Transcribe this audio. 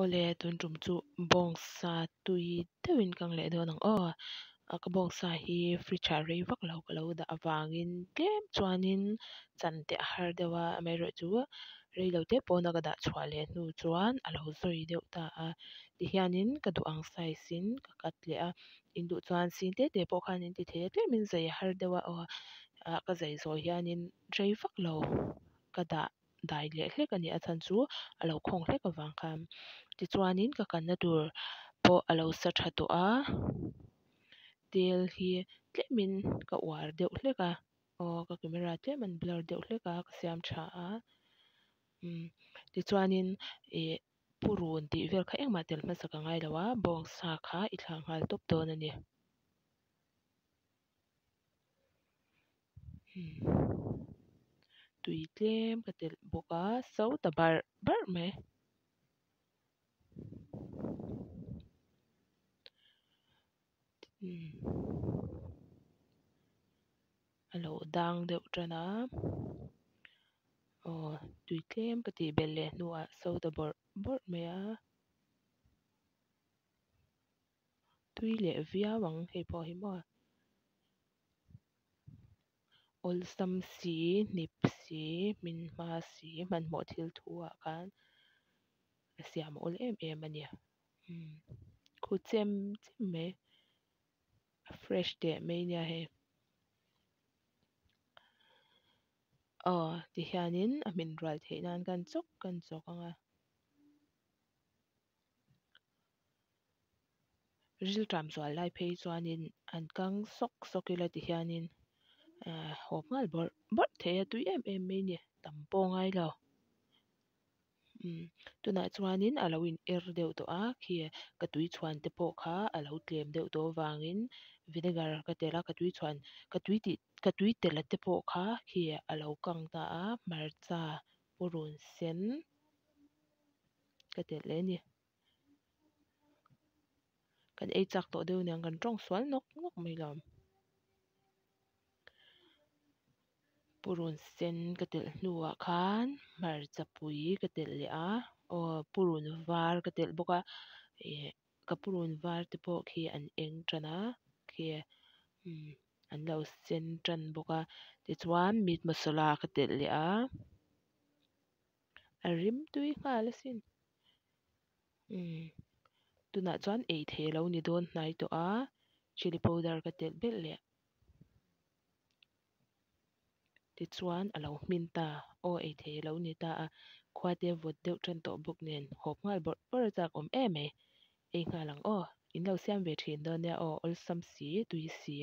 ole tun tum chu bong sa tui deuhin kang leh dawn ang aw a à, ka bong sa hi free char rei vak lo ka lo da awangin tlem chuanin chan te har dewa mai ro chu rei lo te pawna ka dah chhual le hnu chuan a lo zoi deuh ta a ti hianin ka du ang size in ka kat le a in duh chuan sin te te pawh khanin ti the tlemin zei har dewa aw ka zei zawi hianin rei vak lo ka dah ได้เลี้ยเล็กันยัดทันจู่เราคงเล็กวังคำที่จวนนินก็กันนัดดูพอเราสัตว์ตัวเดี๋ยวฮีเล็กมินก็วาร์เดียวเล็กอ่ะโอ้ก็คือเมื่อไรมันเบลอเดียวเล็กอ่ะก็เสียมช้าอืมที่จวนนินเอ๋ผู้รูนที่เวลาเองมาเดินมาสักงานแลยวว่าบอกสาขาอีกทางหาตบโตนนี่ tui tlem cái telh bawk a so ta bờ bờ mai alo dang deuh tana aw tui tlem cái tih bể leh hnuah so ta bờ bờ mai a tui leh via bang hei pawh hi maw. all some see nip see min ma see man mo til thu a kan siam all em em ani hmm ko chem chem me fresh de me nya he a ti hianin a min ral the nan kan chok kan chok anga real time so lai pe chuanin an kang sok sokila ti hianin À, hộp ngay bớt bớt thế tụi em em mấy nhỉ tầm bông ngay rồi tu na chuanin aloin er deuh to a khi ka tui tiếp te pawh kha alo đều deuh to in, vinegar ka tela ka tui chuan cái tụi ti ka tui tela te pawh kha khi alo kang ta a marcha purun sen cái tel le ni kan ei chak to deuh niang kan tawng sual nok nok mai lam purun sen katil nuwa khan mar chapui katil le a o purun var katil boka e ka purun var te po khi an eng trana ke um hmm, an lo sen tran boka te chuan mit katil le a arim tui sin hmm, tuna chuan e the lo ni a chili powder katil bel le ti chuan alo min ta o ei thei lo ni ta a khwa te vot deuh then tawh bawk nen hawp ngal bawr bawr chak awm em e ei nga lang aw in lo siam ve thin dawn nia aw awlsam si tui si.